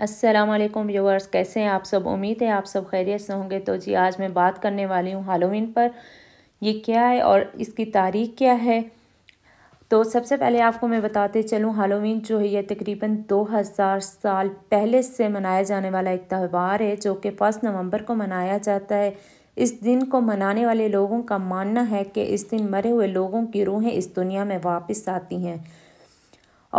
Aslam viewers कैसे हैं आप सब उम्मीद है आप सब खैरियत से होंगे तो जी आज मैं बात करने वाली हूँ हालोविन पर ये क्या है और इसकी तारीख क्या है तो सबसे पहले आपको मैं बताते चलूँ हालोवीन जो है यह तकरीबन 2000 साल पहले से मनाया जाने वाला एक त्यौहार है जो कि फर्स्ट नवंबर को मनाया जाता है इस दिन को मनाने वाले लोगों का मानना है कि इस दिन मरे हुए लोगों की रूहें इस दुनिया में वापस आती हैं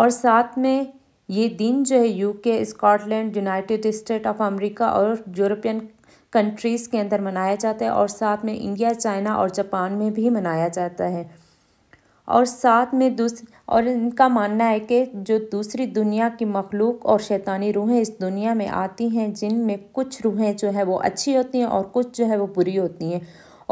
और साथ में ये दिन जो है UK Scotland United State of America और यूरोपियन कंट्रीज़ के अंदर मनाया जाता है और साथ में इंडिया चाइना और जापान में भी मनाया जाता है और साथ में दूसरी और इनका मानना है कि जो दूसरी दुनिया की मखलूक और शैतानी रूहें इस दुनिया में आती हैं जिनमें कुछ रूहें जो है वो अच्छी होती हैं और कुछ जो है वो बुरी होती हैं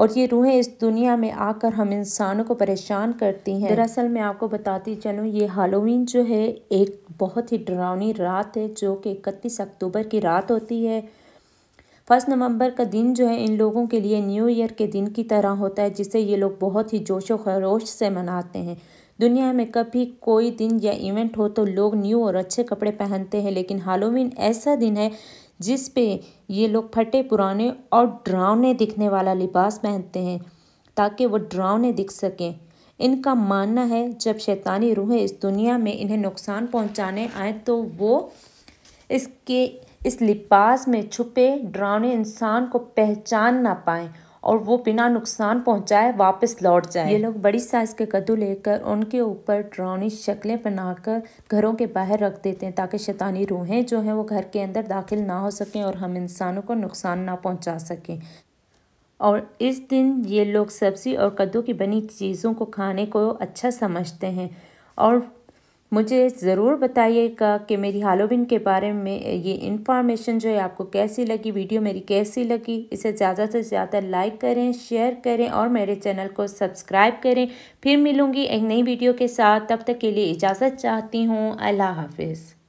और ये रूहें इस दुनिया में आकर हम इंसानों को परेशान करती हैं दरअसल मैं आपको बताती चलूँ ये हालोवीन जो है एक बहुत ही डरावनी रात है जो कि इकतीस अक्टूबर की रात होती है फर्स्ट नवंबर का दिन जो है इन लोगों के लिए न्यू ईयर के दिन की तरह होता है जिसे ये लोग बहुत ही जोशो खरोश से मनाते हैं दुनिया में कभी कोई दिन या इवेंट हो तो लोग न्यू और अच्छे कपड़े पहनते हैं लेकिन हालोवीन ऐसा दिन है जिस पे ये लोग फटे पुराने और डरावने दिखने वाला लिबास पहनते हैं ताकि वो डरावने दिख सकें इनका मानना है जब शैतानी रूहें इस दुनिया में इन्हें नुकसान पहुंचाने आए तो वो इसके इस लिबास में छुपे डरावने इंसान को पहचान ना पाएँ और वो बिना नुकसान पहुंचाए वापस लौट जाए ये लोग बड़ी साइज़ के कद्दू लेकर उनके ऊपर ड्रोनी शक्लें बनाकर घरों के बाहर रख देते हैं ताकि शैतानी रूहें जो हैं वो घर के अंदर दाखिल ना हो सकें और हम इंसानों को नुकसान ना पहुंचा सकें और इस दिन ये लोग सब्ज़ी और कद्दू की बनी चीज़ों को खाने को अच्छा समझते हैं और मुझे ज़रूर बताइएगा कि मेरी हालोविन के बारे में ये इन्फॉर्मेशन जो है आपको कैसी लगी वीडियो मेरी कैसी लगी इसे ज़्यादा से ज़्यादा लाइक करें शेयर करें और मेरे चैनल को सब्सक्राइब करें फिर मिलूँगी एक नई वीडियो के साथ तब तक के लिए इजाज़त चाहती हूँ अल्लाह हाफिज़